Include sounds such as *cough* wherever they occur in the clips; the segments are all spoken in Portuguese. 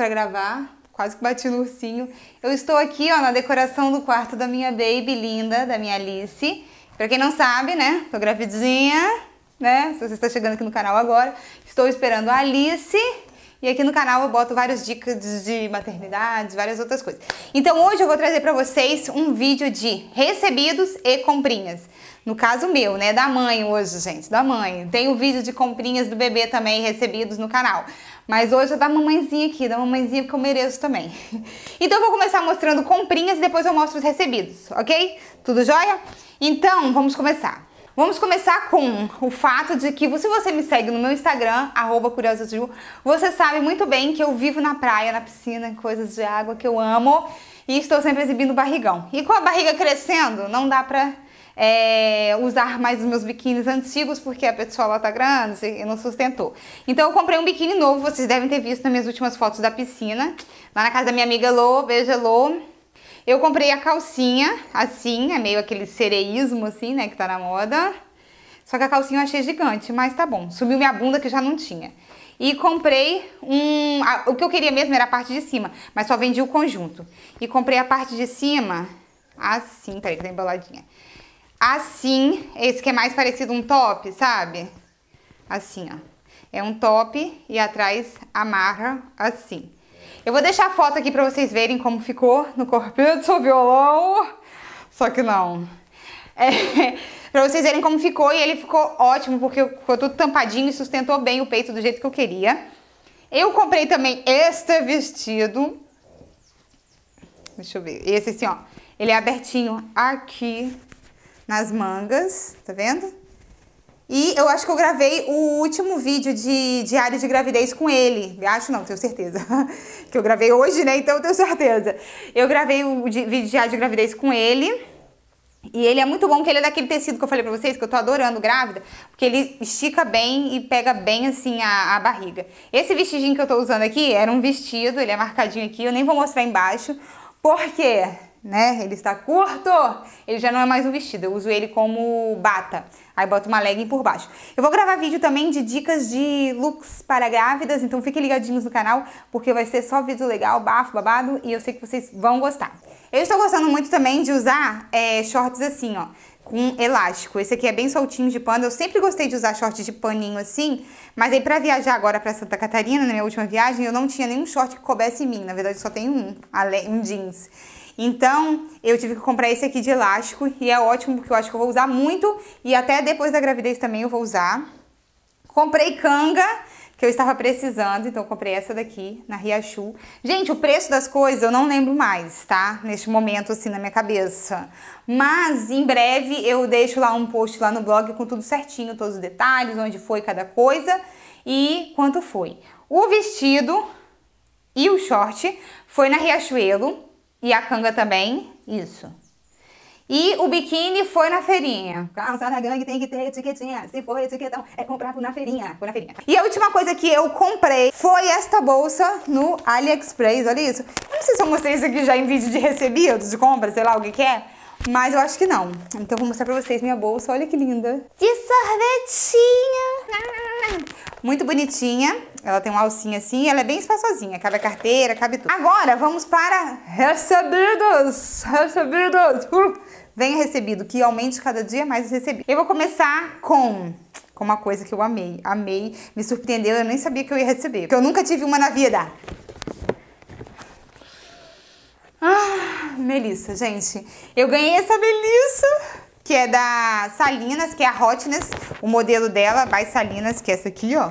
para gravar, quase que bati no ursinho. Eu estou aqui, ó, na decoração do quarto da minha baby linda, da minha Alice. Para quem não sabe, né, tô gravidinha, né, se você está chegando aqui no canal agora, estou esperando a Alice e aqui no canal eu boto várias dicas de maternidade, várias outras coisas. Então hoje eu vou trazer para vocês um vídeo de recebidos e comprinhas. No caso meu, né? Da mãe hoje, gente, da mãe. Tem o um vídeo de comprinhas do bebê também recebidos no canal. Mas hoje é da mamãezinha aqui, da mamãezinha que eu mereço também. *laughs* Então eu vou começar mostrando comprinhas e depois eu mostro os recebidos, ok? Tudo jóia? Então, vamos começar. Vamos começar com o fato de que se você me segue no meu Instagram, arroba você sabe muito bem que eu vivo na praia, na piscina, coisas de água que eu amo e estou sempre exibindo barrigão. E com a barriga crescendo, não dá pra é, usar mais os meus biquínis antigos porque a lá tá grande e não sustentou. Então eu comprei um biquíni novo, vocês devem ter visto nas minhas últimas fotos da piscina, lá na casa da minha amiga Lô, beijo Lô. Eu comprei a calcinha, assim, é meio aquele sereísmo, assim, né, que tá na moda. Só que a calcinha eu achei gigante, mas tá bom. Subiu minha bunda que já não tinha. E comprei um... A, o que eu queria mesmo era a parte de cima, mas só vendi o conjunto. E comprei a parte de cima, assim, peraí que tá emboladinha. Assim, esse que é mais parecido um top, sabe? Assim, ó. É um top e atrás amarra assim. Eu vou deixar a foto aqui pra vocês verem como ficou no corpo do seu violão. Só que não. É, *laughs* pra vocês verem como ficou. E ele ficou ótimo, porque ficou tudo tampadinho e sustentou bem o peito do jeito que eu queria. Eu comprei também este vestido. Deixa eu ver. Esse assim, ó. Ele é abertinho aqui nas mangas, tá vendo? E eu acho que eu gravei o último vídeo de diário de gravidez com ele. Acho não, tenho certeza. *laughs* que eu gravei hoje, né? Então eu tenho certeza. Eu gravei o vídeo de diário de gravidez com ele. E ele é muito bom, porque ele é daquele tecido que eu falei pra vocês, que eu tô adorando grávida, porque ele estica bem e pega bem, assim, a, a, barriga. Esse vestidinho que eu tô usando aqui era um vestido, ele é marcadinho aqui, eu nem vou mostrar embaixo, porque, né, ele está curto, ele já não é mais um vestido, eu uso ele como bata. Aí bota uma legging por baixo. Eu vou gravar vídeo também de dicas de looks para grávidas, então fiquem ligadinhos no canal, porque vai ser só vídeo legal, bafo, babado, e eu sei que vocês vão gostar. Eu estou gostando muito também de usar é, shorts assim, ó, com elástico. Esse aqui é bem soltinho de pano. Eu sempre gostei de usar shorts de paninho assim, mas aí pra viajar agora pra Santa Catarina, na minha última viagem, eu não tinha nenhum short que coubesse em mim. Na verdade, só tem um, um jeans. Então, eu tive que comprar esse aqui de elástico e é ótimo porque eu acho que eu vou usar muito e até depois da gravidez também eu vou usar. Comprei canga, que eu estava precisando, então eu comprei essa daqui na Riachu. Gente, o preço das coisas eu não lembro mais, tá? Neste momento, assim, na minha cabeça. Mas em breve eu deixo lá um post lá no blog com tudo certinho, todos os detalhes, onde foi cada coisa e quanto foi. O vestido e o short foi na Riachuelo. E a canga também, isso. E o biquíni foi na feirinha. Calçada gangue tem que ter etiquetinha. Se for etiquetão, é comprado na feirinha. Foi na feirinha. E a última coisa que eu comprei foi esta bolsa no AliExpress. Olha isso. Eu não sei se eu mostrei isso aqui já em vídeo de recebidos, de compra, sei lá o que que é. Mas eu acho que não. Então eu vou mostrar pra vocês minha bolsa. Olha que linda. De sorvetinho. Muito bonitinha. Ela tem uma alcinha assim, ela é bem espaçosinha, cabe a carteira, cabe tudo. Agora vamos para recebidos, recebidos. Uh, venha recebido, que aumente cada dia mais recebido. Eu vou começar com com uma coisa que eu amei, amei, me surpreendeu, eu nem sabia que eu ia receber, porque eu nunca tive uma na vida. Ah, Melissa, gente, eu ganhei essa Melissa que é da Salinas, que é a Hotness, o modelo dela, vai Salinas, que é essa aqui, ó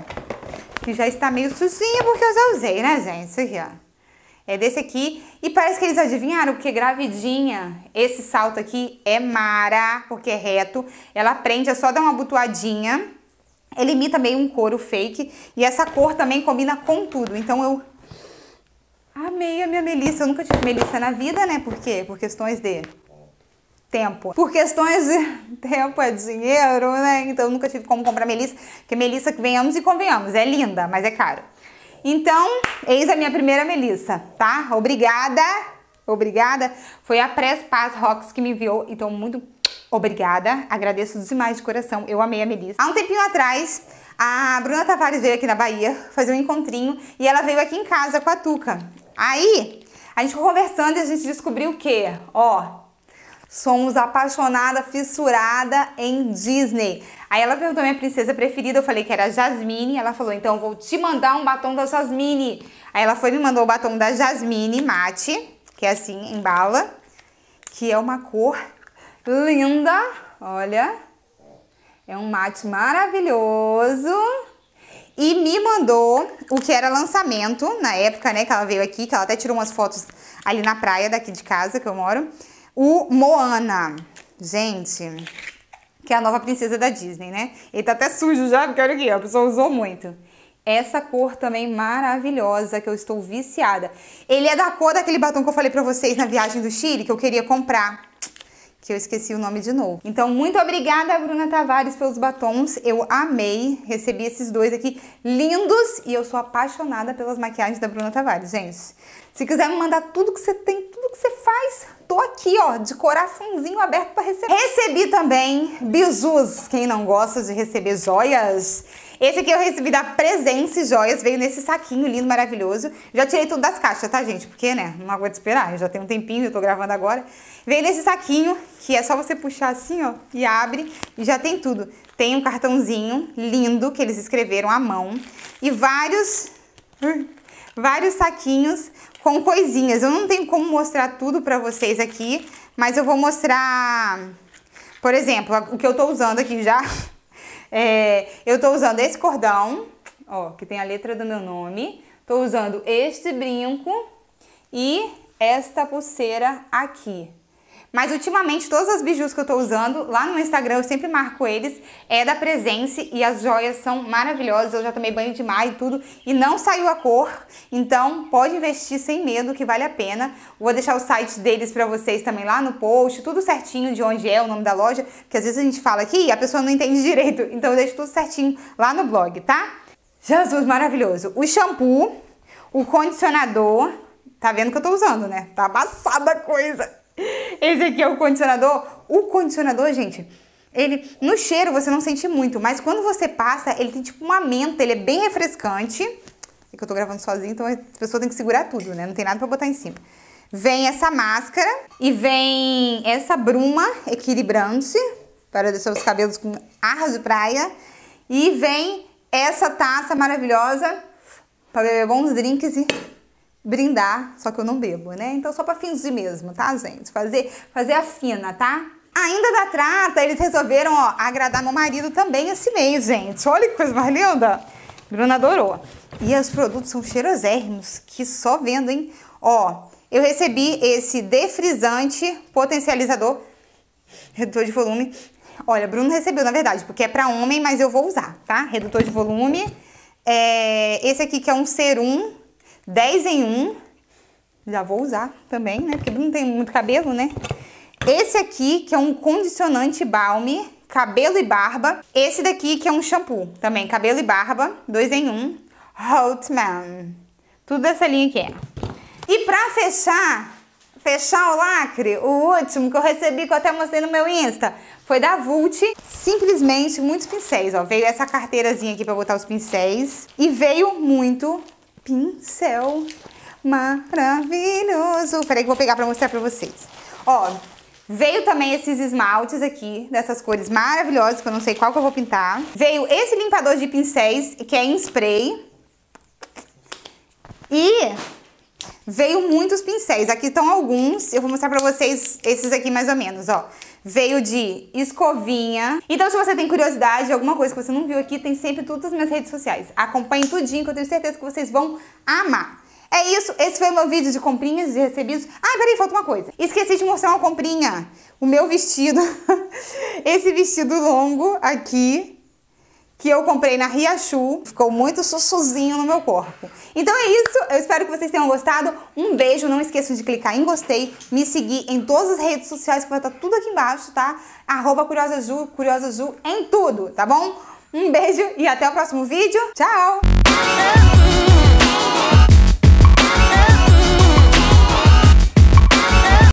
que já está meio sujinha porque eu já usei, né, gente? Isso aqui, ó. É desse aqui. E parece que eles adivinharam, que gravidinha, esse salto aqui é mara, porque é reto. Ela prende, é só dar uma butuadinha. Ele imita meio um couro fake. E essa cor também combina com tudo. Então eu amei a minha Melissa. Eu nunca tive Melissa na vida, né? Por quê? Por questões de tempo. Por questões de *laughs* tempo é dinheiro, né? Então eu nunca tive como comprar Melissa, porque Melissa, que venhamos e convenhamos, é linda, mas é caro. Então, eis a minha primeira Melissa, tá? Obrigada, obrigada. Foi a Press Paz Rocks que me enviou, então muito obrigada. Agradeço demais de coração, eu amei a Melissa. Há um tempinho atrás, a Bruna Tavares veio aqui na Bahia fazer um encontrinho e ela veio aqui em casa com a Tuca. Aí, a gente conversando e a gente descobriu o quê? Ó, Somos apaixonada, fissurada em Disney. Aí ela perguntou minha princesa preferida, eu falei que era Jasmine. Ela falou, então vou te mandar um batom da Jasmine. Aí ela foi e me mandou o batom da Jasmine Mate, que é assim, em bala. Que é uma cor linda, olha. É um mate maravilhoso. E me mandou o que era lançamento, na época, né, que ela veio aqui, que ela até tirou umas fotos ali na praia daqui de casa, que eu moro o Moana. Gente, que é a nova princesa da Disney, né? Ele tá até sujo já, porque olha aqui, a pessoa usou muito. Essa cor também maravilhosa, que eu estou viciada. Ele é da cor daquele batom que eu falei pra vocês na viagem do Chile, que eu queria comprar que eu esqueci o nome de novo. Então, muito obrigada, Bruna Tavares, pelos batons. Eu amei. Recebi esses dois aqui lindos e eu sou apaixonada pelas maquiagens da Bruna Tavares, gente. Se quiser me mandar tudo que você tem, tudo que você faz, tô aqui, ó, de coraçãozinho aberto para receber. Recebi também bisus, quem não gosta de receber joias. Esse aqui eu recebi da Presença Joias, veio nesse saquinho lindo, maravilhoso. Já tirei tudo das caixas, tá, gente? Porque, né, não aguento esperar, eu já tem um tempinho, eu tô gravando agora. Veio nesse saquinho, que é só você puxar assim, ó, e abre, e já tem tudo. Tem um cartãozinho lindo que eles escreveram à mão e vários... Vários saquinhos com coisinhas. Eu não tenho como mostrar tudo pra vocês aqui, mas eu vou mostrar, por exemplo, o que eu tô usando aqui já, *laughs* É, eu estou usando esse cordão, ó, que tem a letra do meu nome. Estou usando este brinco e esta pulseira aqui. Mas ultimamente todas as bijus que eu tô usando, lá no Instagram eu sempre marco eles, é da Presence e as joias são maravilhosas. Eu já tomei banho de mar e tudo e não saiu a cor. Então pode investir sem medo que vale a pena. Vou deixar o site deles para vocês também lá no post, tudo certinho de onde é o nome da loja, porque às vezes a gente fala aqui e a pessoa não entende direito. Então eu deixo tudo certinho lá no blog, tá? Jesus, maravilhoso. O shampoo, o condicionador, tá vendo que eu tô usando, né? Tá amassada a coisa. Esse aqui é o condicionador. O condicionador, gente, ele no cheiro você não sente muito, mas quando você passa, ele tem tipo uma menta, ele é bem refrescante. É que eu tô gravando sozinho, então a pessoa tem que segurar tudo, né? Não tem nada para botar em cima. Vem essa máscara e vem essa bruma equilibrante para deixar os cabelos com arras de praia e vem essa taça maravilhosa para beber bons drinks e brindar, só que eu não bebo, né? Então só para de mesmo, tá, gente? Fazer, fazer a fina, tá? Ainda da trata, eles resolveram ó, agradar meu marido também esse mês, gente. Olha que coisa mais linda. Bruna adorou. E os produtos são cheirosérrimos, que só vendo, hein? Ó, eu recebi esse defrisante potencializador, redutor de volume. Olha, Bruno recebeu, na verdade, porque é para homem, mas eu vou usar, tá? Redutor de volume. É, esse aqui que é um serum 10 em 1. Já vou usar também, né? Porque não tem muito cabelo, né? Esse aqui, que é um condicionante balme, cabelo e barba. Esse daqui, que é um shampoo também, cabelo e barba, dois em um. Holtman. Tudo dessa linha aqui. É. E pra fechar, fechar o lacre, o último que eu recebi, que eu até mostrei no meu Insta, foi da Vult. Simplesmente muitos pincéis, ó. Veio essa carteirazinha aqui pra botar os pincéis. E veio muito pincel maravilhoso. Peraí que vou pegar pra mostrar pra vocês. Ó, veio também esses esmaltes aqui, dessas cores maravilhosas, que eu não sei qual que eu vou pintar. Veio esse limpador de pincéis, que é em spray. E veio muitos pincéis. Aqui estão alguns, eu vou mostrar pra vocês esses aqui mais ou menos, ó veio de escovinha. Então, se você tem curiosidade alguma coisa que você não viu aqui, tem sempre tudo nas minhas redes sociais. Acompanhe tudinho que eu tenho certeza que vocês vão amar. É isso, esse foi o meu vídeo de comprinhas e recebidos. Ah, peraí, falta uma coisa. Esqueci de mostrar uma comprinha. O meu vestido, *laughs* esse vestido longo aqui, que eu comprei na Riachu. Ficou muito sussuzinho no meu corpo. Então é isso. Eu espero que vocês tenham gostado. Um beijo. Não esqueçam de clicar em gostei. Me seguir em todas as redes sociais que vai estar tudo aqui embaixo, tá? Arroba Curiosa Ju, Curiosa Ju em tudo, tá bom? Um beijo e até o próximo vídeo. Tchau!